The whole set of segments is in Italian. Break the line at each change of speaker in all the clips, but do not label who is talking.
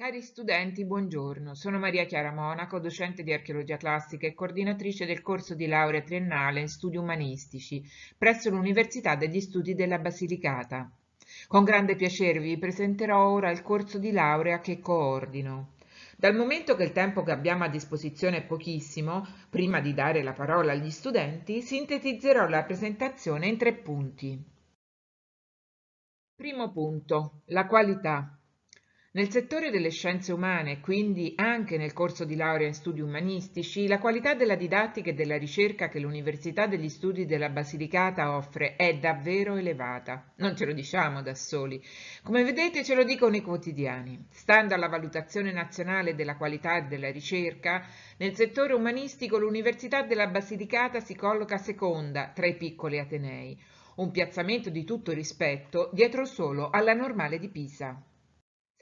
Cari studenti, buongiorno. Sono Maria Chiara Monaco, docente di archeologia classica e coordinatrice del corso di laurea triennale in studi umanistici presso l'Università degli Studi della Basilicata. Con grande piacere vi presenterò ora il corso di laurea che coordino. Dal momento che il tempo che abbiamo a disposizione è pochissimo, prima di dare la parola agli studenti, sintetizzerò la presentazione in tre punti. Primo punto, la qualità. Nel settore delle scienze umane, quindi anche nel corso di laurea in studi umanistici, la qualità della didattica e della ricerca che l'Università degli Studi della Basilicata offre è davvero elevata. Non ce lo diciamo da soli. Come vedete ce lo dicono i quotidiani. Stando alla valutazione nazionale della qualità della ricerca, nel settore umanistico l'Università della Basilicata si colloca seconda tra i piccoli Atenei, un piazzamento di tutto rispetto dietro solo alla normale di Pisa.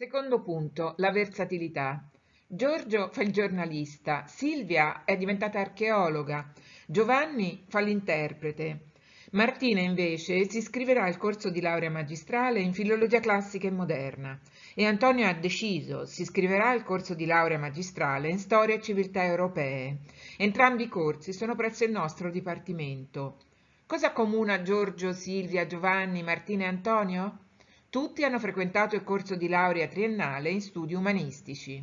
Secondo punto, la versatilità. Giorgio fa il giornalista, Silvia è diventata archeologa, Giovanni fa l'interprete. Martina invece si iscriverà al corso di laurea magistrale in filologia classica e moderna e Antonio ha deciso, si iscriverà al corso di laurea magistrale in storia e civiltà europee. Entrambi i corsi sono presso il nostro dipartimento. Cosa comuna Giorgio, Silvia, Giovanni, Martina e Antonio? Tutti hanno frequentato il corso di laurea triennale in studi umanistici.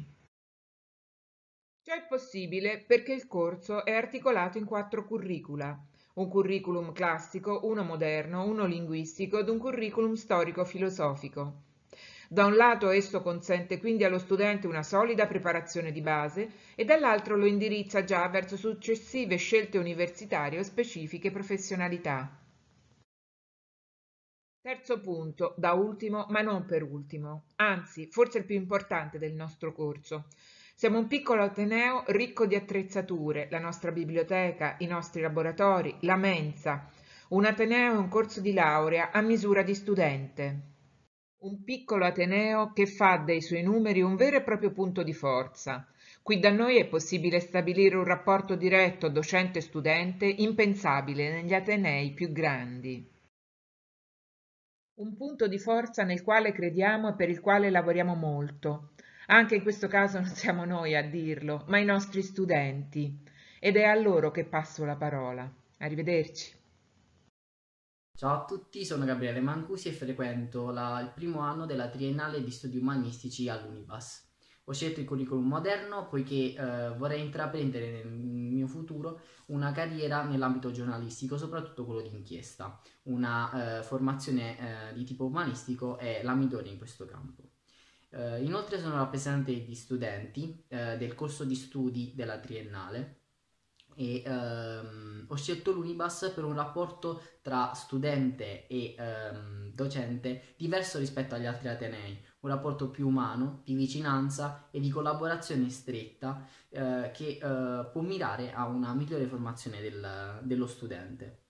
Ciò è possibile perché il corso è articolato in quattro curricula, un curriculum classico, uno moderno, uno linguistico ed un curriculum storico-filosofico. Da un lato esso consente quindi allo studente una solida preparazione di base e dall'altro lo indirizza già verso successive scelte universitarie o specifiche professionalità. Terzo punto, da ultimo ma non per ultimo, anzi forse il più importante del nostro corso. Siamo un piccolo Ateneo ricco di attrezzature, la nostra biblioteca, i nostri laboratori, la mensa. Un Ateneo è un corso di laurea a misura di studente. Un piccolo Ateneo che fa dei suoi numeri un vero e proprio punto di forza. Qui da noi è possibile stabilire un rapporto diretto docente-studente impensabile negli Atenei più grandi un punto di forza nel quale crediamo e per il quale lavoriamo molto. Anche in questo caso non siamo noi a dirlo, ma i nostri studenti. Ed è a loro che passo la parola. Arrivederci.
Ciao a tutti, sono Gabriele Mancusi e frequento la, il primo anno della triennale di studi umanistici all'Unibas. Ho scelto il curriculum moderno poiché eh, vorrei intraprendere nel mio futuro una carriera nell'ambito giornalistico, soprattutto quello di inchiesta. Una eh, formazione eh, di tipo umanistico è la migliore in questo campo. Eh, inoltre sono rappresentante di studenti eh, del corso di studi della triennale e ehm, ho scelto l'Unibas per un rapporto tra studente e ehm, docente diverso rispetto agli altri atenei, un rapporto più umano, di vicinanza e di collaborazione stretta eh, che eh, può mirare a una migliore formazione del,
dello studente.